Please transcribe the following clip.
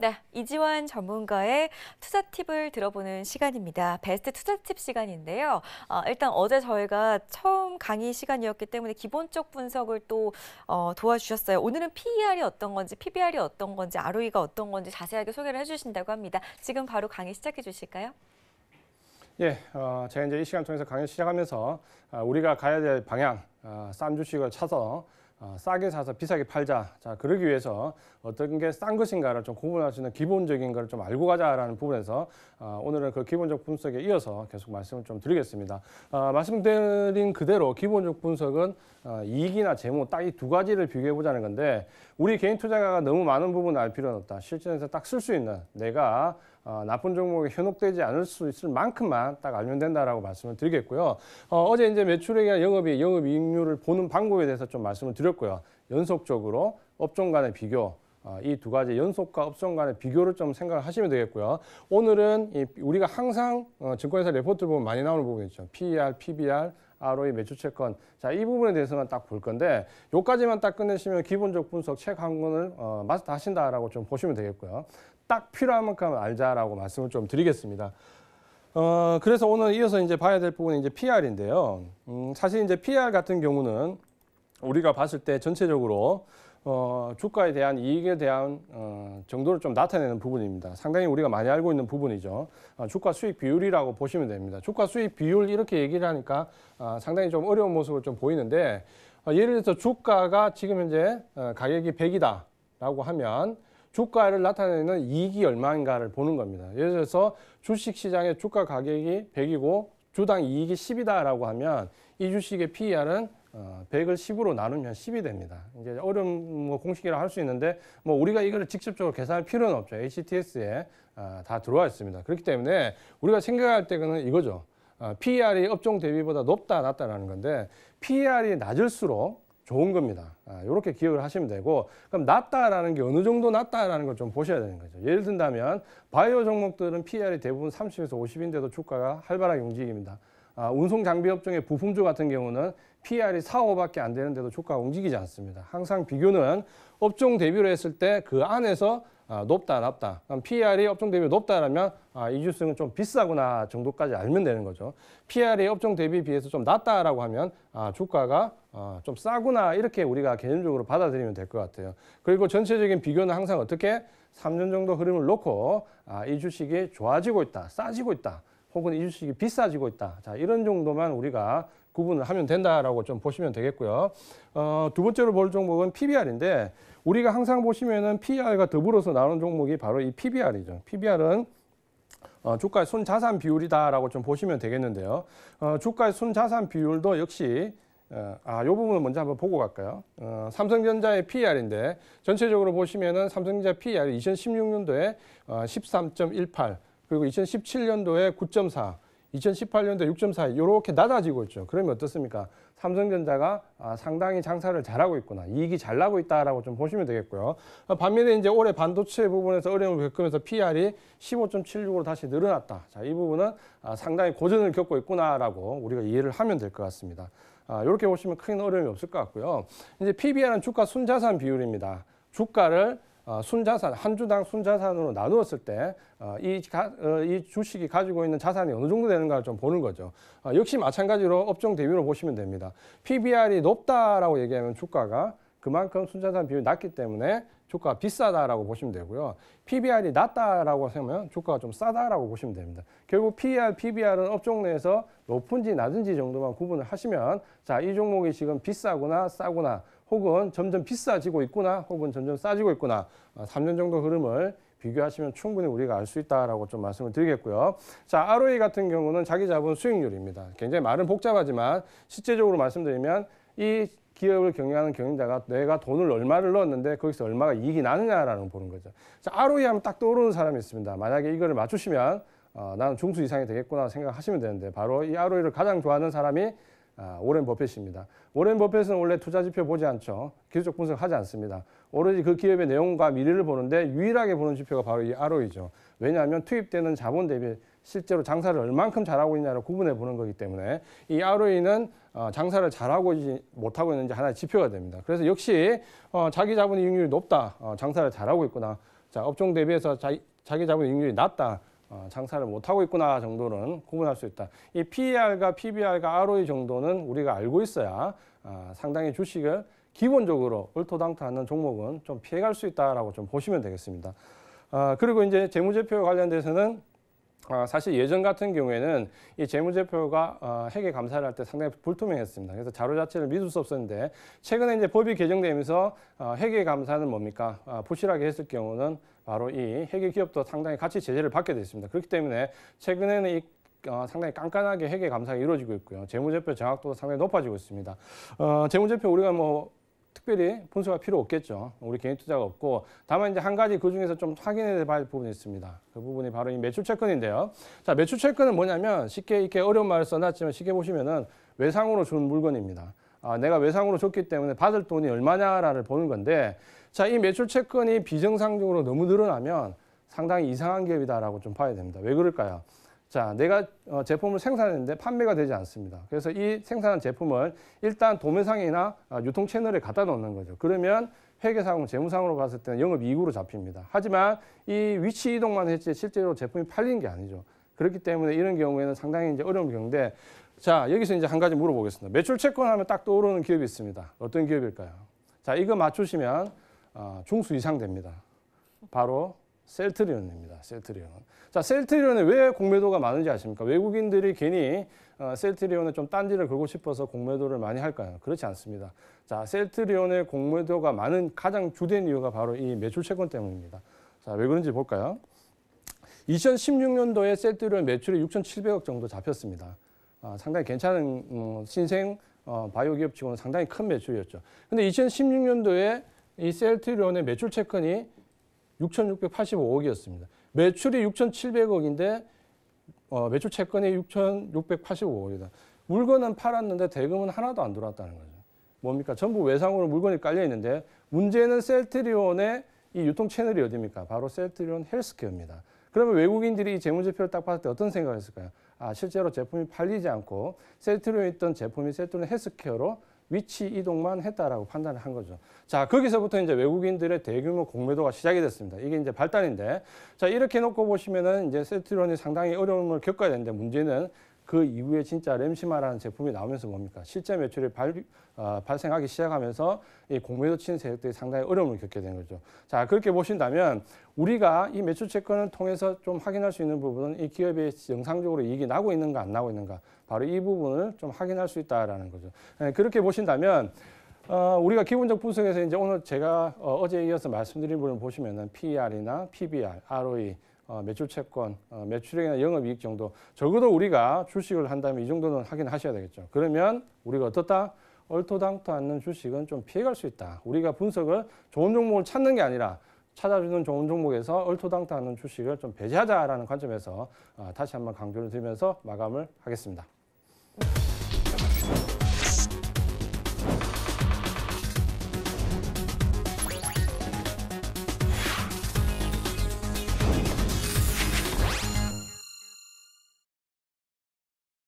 네, 이지원 전문가의 투자 팁을 들어보는 시간입니다. 베스트 투자 팁 시간인데요. 어, 일단 어제 저희가 처음 강의 시간이었기 때문에 기본적 분석을 또 어, 도와주셨어요. 오늘은 PER이 어떤 건지, PBR이 어떤 건지, ROE가 어떤 건지 자세하게 소개를 해주신다고 합니다. 지금 바로 강의 시작해 주실까요? 예, 어, 제가 이제 이 시간 통해서 강의 시작하면서 아, 우리가 가야 될 방향, 아, 싼 주식을 찾아서 어, 싸게 사서 비싸게 팔자. 자, 그러기 위해서 어떤 게 싼 것인가를 좀 구분할 수 있는 기본적인 걸 좀 알고 가자라는 부분에서 어, 오늘은 그 기본적 분석에 이어서 계속 말씀을 좀 드리겠습니다. 어, 말씀드린 그대로 기본적 분석은 어, 이익이나 재무 딱 이 두 가지를 비교해 보자는 건데 우리 개인 투자가가 너무 많은 부분을 알 필요는 없다. 실전에서 딱 쓸 수 있는 내가 어, 나쁜 종목에 현혹되지 않을 수 있을 만큼만 딱 알면된다라고 말씀을 드리겠고요. 어, 제 이제 매출액이나 영업이 영업이익률을 보는 방법에 대해서 좀 말씀을 드렸고요. 연속적으로 업종 간의 비교 어, 이두 가지 연속과 업종 간의 비교를 좀 생각을 하시면 되겠고요. 오늘은 이, 우리가 항상 어, 증권회사 레포트를 보면 많이 나오는 부분 있죠. PER, PBR, ROE 매출 채권. 자, 이 부분에 대해서만 딱 볼 건데, 요까지만 딱 끝내시면 기본적 분석 책 한 권을 어, 마스터 하신다라고 좀 보시면 되겠고요. 딱 필요한 만큼 알자라고 말씀을 좀 드리겠습니다. 어, 그래서 오늘 이어서 이제 봐야 될 부분이 이제 PR인데요. 음, 사실 이제 PR 같은 경우는 우리가 봤을 때 전체적으로 어, 주가에 대한 이익에 대한 어, 정도를 좀 나타내는 부분입니다. 상당히 우리가 많이 알고 있는 부분이죠. 어, 주가 수익 비율이라고 보시면 됩니다. 주가 수익 비율 이렇게 얘기를 하니까 어, 상당히 좀 어려운 모습을 좀 보이는데 어, 예를 들어서 주가가 지금 현재 어, 가격이 100이다라고 하면 주가를 나타내는 이익이 얼마인가를 보는 겁니다. 예를 들어서 주식시장의 주가 가격이 100이고 주당 이익이 10이다라고 하면 이 주식의 PER은 100을 어, 10으로 나누면 10이 됩니다. 이제 어려운 뭐 공식이라 할 수 있는데 뭐 우리가 이거를 직접적으로 계산할 필요는 없죠. HTS에 아, 다 들어와 있습니다. 그렇기 때문에 우리가 생각할 때는 이거죠. 어, PER이 업종 대비보다 높다 낮다라는 건데 PER이 낮을수록 좋은 겁니다. 아, 이렇게 기억을 하시면 되고 그럼 낮다라는 게 어느 정도 낮다라는 걸 좀 보셔야 되는 거죠. 예를 든다면 바이오 종목들은 PR이 대부분 30에서 50인데도 주가가 활발하게 움직입니다. 아, 운송 장비 업종의 부품주 같은 경우는 PR이 4, 5밖에 안 되는데도 주가가 움직이지 않습니다. 항상 비교는 업종 대비로 했을 때 그 안에서 아, 높다, 낮다. 그럼 PR이 업종 대비 높다라면 아, 이주승은 좀 비싸구나 정도까지 알면 되는 거죠. PR이 업종 대비 비해서 좀 낮다라고 하면 아, 주가가 아, 좀 싸구나 이렇게 우리가 개념적으로 받아들이면 될 것 같아요. 그리고 전체적인 비교는 항상 어떻게 3년 정도 흐름을 놓고 아, 이 주식이 좋아지고 있다, 싸지고 있다. 혹은 이 주식이 비싸지고 있다. 자, 이런 정도만 우리가 구분을 하면 된다라고 좀 보시면 되겠고요. 어, 두 번째로 볼 종목은 PBR인데 우리가 항상 보시면은 PR과 더불어서 나오는 종목이 바로 이 PBR이죠. PBR은 어, 주가의 순자산 비율이다라고 좀 보시면 되겠는데요. 어, 주가의 순자산 비율도 역시 어, 아, 요 부분을 먼저 한번 보고 갈까요? 어, 삼성전자의 PER인데 전체적으로 보시면은 삼성전자 PER이 2016년도에 어, 13.18 그리고 2017년도에 9.4 2018년도 6.4 이렇게 낮아지고 있죠. 그러면 어떻습니까? 삼성전자가 아, 상당히 장사를 잘하고 있구나. 이익이 잘 나고 있다라고 좀 보시면 되겠고요. 어, 반면에 이제 올해 반도체 부분에서 어려움을 겪으면서 PR이 15.76으로 다시 늘어났다. 자, 이 부분은 아, 상당히 고전을 겪고 있구나라고 우리가 이해를 하면 될 것 같습니다. 이렇게 아, 보시면 큰 어려움이 없을 것 같고요. 이제 PBR은 주가 순자산 비율입니다. 주가를 어, 순자산 한 주당 순자산으로 나누었을 때이이 어, 어, 주식이 가지고 있는 자산이 어느 정도 되는가를 좀 보는 거죠. 역시 마찬가지로 업종 대비로 보시면 됩니다. PBR이 높다라고 얘기하면 주가가 그만큼 순자산 비율이 낮기 때문에 주가가 비싸다라고 보시면 되고요. PBR이 낮다라고 하면 주가가 좀 싸다라고 보시면 됩니다. 결국 PER, PBR은 업종 내에서 높은지 낮은지 정도만 구분을 하시면 자, 이 종목이 지금 비싸구나 싸구나 혹은 점점 비싸지고 있구나 혹은 점점 싸지고 있구나 3년 아, 정도 흐름을 비교하시면 충분히 우리가 알 수 있다라고 좀 말씀을 드리겠고요. 자, ROE 같은 경우는 자기 자본 수익률입니다. 굉장히 말은 복잡하지만 실제적으로 말씀드리면 이 기업을 경영하는 경영자가 내가 돈을 얼마를 넣었는데 거기서 얼마가 이익이 나느냐라는 보는 거죠. 자, ROE 하면 딱 떠오르는 사람이 있습니다. 만약에 이거를 맞추시면 어, 나는 중수 이상이 되겠구나 생각하시면 되는데 바로 이 ROE를 가장 좋아하는 사람이 아, 오랜 버핏입니다. 오랜 버핏은 원래 투자 지표 보지 않죠. 기술적 분석하지 않습니다. 오로지 그 기업의 내용과 미래를 보는데 유일하게 보는 지표가 바로 이 ROE죠. 왜냐하면 투입되는 자본 대비 실제로 장사를 얼만큼 잘하고 있냐를 구분해 보는 거기 때문에 이 ROE는 어, 장사를 잘하고 있지 못하고 있는지 하나의 지표가 됩니다. 그래서 역시 어, 자기 자본 이익률이 높다. 어, 장사를 잘하고 있구나. 자, 업종 대비해서 자, 자기 자본 이익률이 낮다. 어, 장사를 못하고 있구나 정도는 구분할 수 있다. 이 PER과 PBR과 ROE 정도는 우리가 알고 있어야 아, 상당히 주식을 기본적으로 얼토당토하는 종목은 좀 피해갈 수 있다라고 좀 보시면 되겠습니다. 아, 그리고 이제 재무제표 관련돼서는 아, 사실 예전 같은 경우에는 이 재무제표가 어, 회계 감사를 할 때 상당히 불투명했습니다. 그래서 자료 자체를 믿을 수 없었는데 최근에 이제 법이 개정되면서 어, 회계 감사는 뭡니까 아, 부실하게 했을 경우는 바로 이 회계 기업도 상당히 같이 제재를 받게 됐습니다. 그렇기 때문에 최근에는 이 어, 상당히 깐깐하게 회계 감사가 이루어지고 있고요. 재무제표 정확도도 상당히 높아지고 있습니다. 어, 재무제표 우리가 뭐 특별히 분석할 필요 없겠죠. 우리 개인 투자가 없고 다만 이제 한 가지 그 중에서 좀 확인해야 봐할 부분이 있습니다. 그 부분이 바로 이 매출 채권인데요. 자, 매출 채권은 뭐냐면 쉽게 이렇게 어려운 말을 써놨지만 쉽게 보시면은 외상으로 준 물건입니다. 아, 내가 외상으로 줬기 때문에 받을 돈이 얼마냐를 보는 건데 자, 이 매출 채권이 비정상적으로 너무 늘어나면 상당히 이상한 기업이다라고 좀 봐야 됩니다. 왜 그럴까요? 자, 내가 어, 제품을 생산했는데 판매가 되지 않습니다. 그래서 이 생산한 제품을 일단 도매상이나 아, 유통 채널에 갖다 놓는 거죠. 그러면 회계상으로 재무상으로 봤을 때는 영업이익으로 잡힙니다. 하지만 이 위치 이동만 했지 실제로 제품이 팔린 게 아니죠. 그렇기 때문에 이런 경우에는 상당히 이제 어려운 경우인데 자, 여기서 이제 한 가지 물어보겠습니다. 매출 채권 하면 딱 떠오르는 기업이 있습니다. 어떤 기업일까요? 자, 이거 맞추시면 아, 중수 이상 됩니다. 바로 셀트리온입니다. 셀트리온. 자, 셀트리온에 왜 공매도가 많은지 아십니까? 외국인들이 괜히 어, 셀트리온에 좀 딴지를 걸고 싶어서 공매도를 많이 할까요? 그렇지 않습니다. 자, 셀트리온의 공매도가 많은 가장 주된 이유가 바로 이 매출 채권 때문입니다. 자, 왜 그런지 볼까요? 2016년도에 셀트리온 매출이 6,700억 정도 잡혔습니다. 아, 상당히 괜찮은 음, 신생 어, 바이오 기업 치고는 상당히 큰 매출이었죠. 근데 2016년도에 이 셀트리온의 매출 채권이 6,685억이었습니다. 매출이 6,700억인데 어, 매출 채권이 6,685억이다. 물건은 팔았는데 대금은 하나도 안 들어왔다는 거죠. 뭡니까? 전부 외상으로 물건이 깔려 있는데 문제는 셀트리온의 이 유통 채널이 어디입니까? 바로 셀트리온 헬스케어입니다. 그러면 외국인들이 이 재무제표를 딱 봤을 때 어떤 생각을 했을까요? 아, 실제로 제품이 팔리지 않고 셀트리온에 있던 제품이 셀트리온 헬스케어로 위치 이동만 했다라고 판단을 한 거죠. 자, 거기서부터 이제 외국인들의 대규모 공매도가 시작이 됐습니다. 이게 이제 발단인데, 자, 이렇게 놓고 보시면은 이제 세트론이 상당히 어려움을 겪어야 되는데, 문제는 그 이후에 진짜 램시마라는 제품이 나오면서 뭡니까? 실제 매출이 발, 어, 발생하기 시작하면서 이 공매도 치는 세력들이 상당히 어려움을 겪게 된 거죠. 자, 그렇게 보신다면 우리가 이 매출 채권을 통해서 좀 확인할 수 있는 부분은 이기업의 영상적으로 이익이 나고 있는가 안 나고 있는가 바로 이 부분을 좀 확인할 수 있다라는 거죠. 네, 그렇게 보신다면 어, 우리가 기본적 분석에서 이제 오늘 제가 어, 어제 이어서 말씀드린 부분을 보시면은 PER이나 PBR, ROE 어, 매출 채권, 어, 매출액이나 영업이익 정도 적어도 우리가 주식을 한다면 이 정도는 확인 하셔야 되겠죠. 그러면 우리가 어떻다? 얼토당토 않는 주식은 좀 피해갈 수 있다. 우리가 분석을 좋은 종목을 찾는 게 아니라 찾아주는 좋은 종목에서 얼토당토 않는 주식을 좀 배제하자라는 관점에서 어, 다시 한번 강조를 드리면서 마감을 하겠습니다.